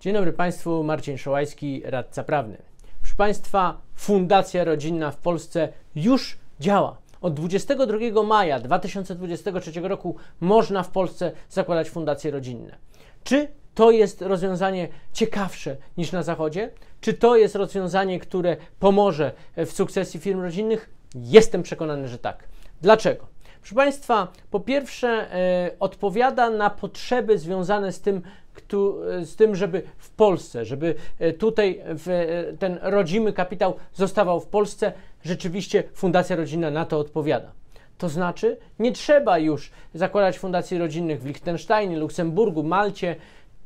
Dzień dobry Państwu, Marcin Szołajski, radca prawny. Proszę Państwa, Fundacja Rodzinna w Polsce już działa. Od 22 maja 2023 roku można w Polsce zakładać fundacje rodzinne. Czy to jest rozwiązanie ciekawsze niż na Zachodzie? Czy to jest rozwiązanie, które pomoże w sukcesji firm rodzinnych? Jestem przekonany, że tak. Dlaczego? Proszę Państwa, po pierwsze, y, odpowiada na potrzeby związane z tym, tu, e, z tym, żeby w Polsce, żeby e, tutaj e, ten rodzimy kapitał zostawał w Polsce, rzeczywiście Fundacja Rodzina na to odpowiada. To znaczy, nie trzeba już zakładać fundacji rodzinnych w Liechtensteinie, Luksemburgu, Malcie.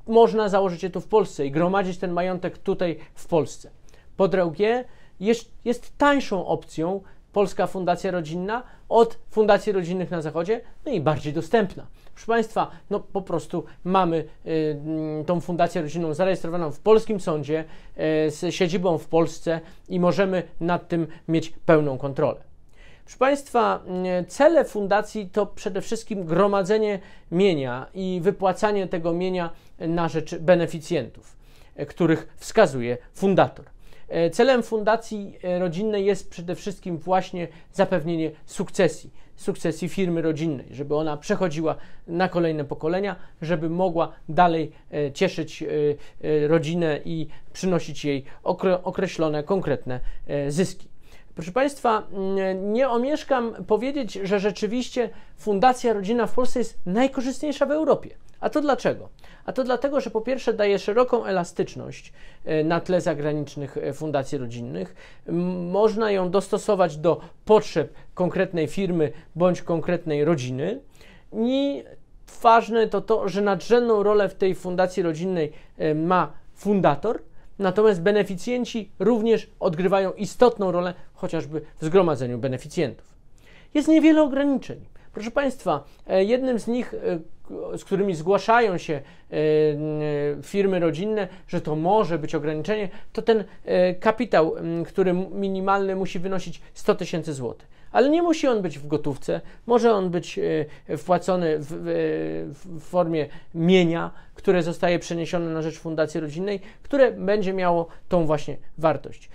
Można założyć je tu w Polsce i gromadzić ten majątek tutaj w Polsce. Po drugie, jest, jest tańszą opcją Polska Fundacja Rodzinna od fundacji rodzinnych na Zachodzie, no i bardziej dostępna. Proszę Państwa, no po prostu mamy y, tą fundację rodzinną zarejestrowaną w polskim sądzie y, z siedzibą w Polsce i możemy nad tym mieć pełną kontrolę. Proszę Państwa, y, cele fundacji to przede wszystkim gromadzenie mienia i wypłacanie tego mienia na rzecz beneficjentów, y, których wskazuje fundator. E, celem fundacji e, rodzinnej jest przede wszystkim właśnie zapewnienie sukcesji, sukcesji firmy rodzinnej, żeby ona przechodziła na kolejne pokolenia, żeby mogła dalej e, cieszyć rodzinę i przynosić jej określone, konkretne zyski. Proszę Państwa, mm, nie omieszkam powiedzieć, że rzeczywiście Fundacja Rodzina w Polsce jest najkorzystniejsza w Europie. A to dlaczego? A to dlatego, że po pierwsze daje szeroką elastyczność e, na tle zagranicznych e, fundacji rodzinnych. Można ją dostosować do potrzeb konkretnej firmy bądź konkretnej rodziny. I ważne to to, że nadrzędną rolę w tej fundacji rodzinnej e, ma fundator, Natomiast beneficjenci również odgrywają istotną rolę chociażby w zgromadzeniu beneficjentów. Jest niewiele ograniczeń. Proszę Państwa, e, jednym z nich, e, z którymi zgłaszają się e, firmy rodzinne, że to może być ograniczenie, to ten e, kapitał, który minimalny musi wynosić 100 tysięcy złotych. Ale nie musi on być w gotówce, może on być e, wpłacony w, w, formie mienia, które zostaje przeniesione na rzecz fundacji rodzinnej, które będzie miało tą właśnie wartość.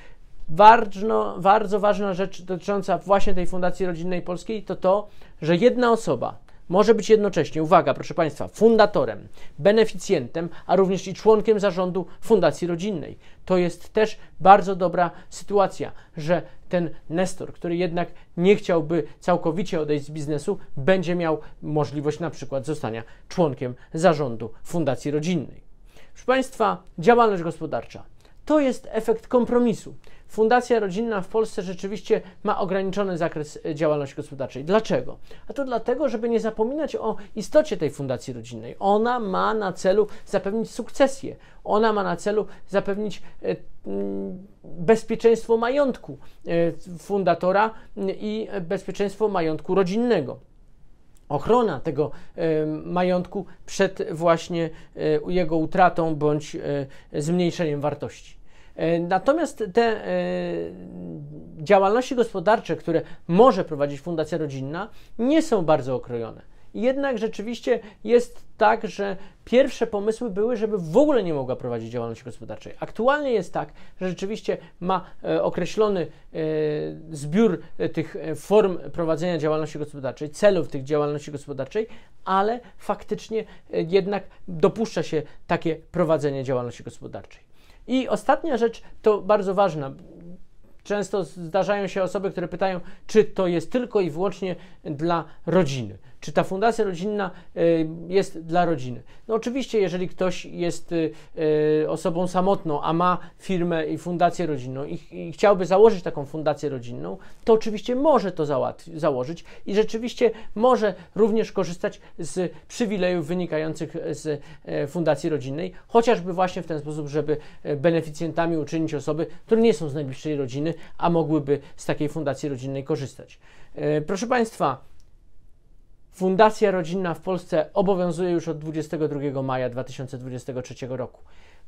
Ważno, bardzo ważna rzecz dotycząca właśnie tej Fundacji Rodzinnej Polskiej to to, że jedna osoba może być jednocześnie, uwaga, proszę Państwa, fundatorem, beneficjentem, a również i członkiem zarządu Fundacji Rodzinnej. To jest też bardzo dobra sytuacja, że ten Nestor, który jednak nie chciałby całkowicie odejść z biznesu, będzie miał możliwość na przykład zostania członkiem zarządu Fundacji Rodzinnej. Proszę Państwa, działalność gospodarcza to jest efekt kompromisu fundacja rodzinna w Polsce rzeczywiście ma ograniczony zakres e, działalności gospodarczej. Dlaczego? A to dlatego, żeby nie zapominać o istocie tej fundacji rodzinnej. Ona ma na celu zapewnić sukcesję, ona ma na celu zapewnić e, mm, bezpieczeństwo majątku e, fundatora i bezpieczeństwo majątku rodzinnego ochrona tego majątku przed właśnie jego utratą bądź zmniejszeniem wartości. E, natomiast te e, działalności gospodarcze, które może prowadzić Fundacja Rodzinna, nie są bardzo okrojone. Jednak rzeczywiście jest tak, że pierwsze pomysły były, żeby w ogóle nie mogła prowadzić działalności gospodarczej. Aktualnie jest tak, że rzeczywiście ma e, określony zbiór tych form prowadzenia działalności gospodarczej, celów tych działalności gospodarczej, ale faktycznie jednak dopuszcza się takie prowadzenie działalności gospodarczej. I ostatnia rzecz to bardzo ważna, Często zdarzają się osoby, które pytają, czy to jest tylko i wyłącznie dla rodziny. Czy ta fundacja rodzinna y, jest dla rodziny? No oczywiście, jeżeli ktoś jest y, y, osobą samotną, a ma firmę i fundację rodzinną i, i chciałby założyć taką fundację rodzinną, to oczywiście może to założyć i rzeczywiście może również korzystać z przywilejów wynikających z e, fundacji rodzinnej, chociażby właśnie w ten sposób, żeby e, beneficjentami uczynić osoby, które nie są z najbliższej rodziny, a mogłyby z takiej fundacji rodzinnej korzystać. E, proszę Państwa, Fundacja Rodzinna w Polsce obowiązuje już od 22 maja 2023 roku.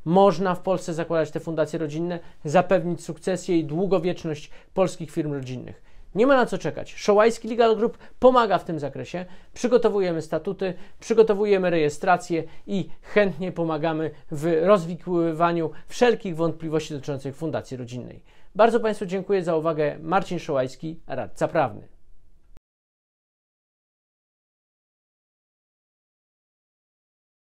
Można w Polsce zakładać te fundacje rodzinne, zapewnić sukcesję i długowieczność polskich firm rodzinnych. Nie ma na co czekać. Szołajski Legal Group pomaga w tym zakresie. Przygotowujemy statuty, przygotowujemy rejestrację i chętnie pomagamy w rozwikływaniu wszelkich wątpliwości dotyczących fundacji rodzinnej. Bardzo Państwu dziękuję za uwagę. Marcin Szołajski, radca prawny.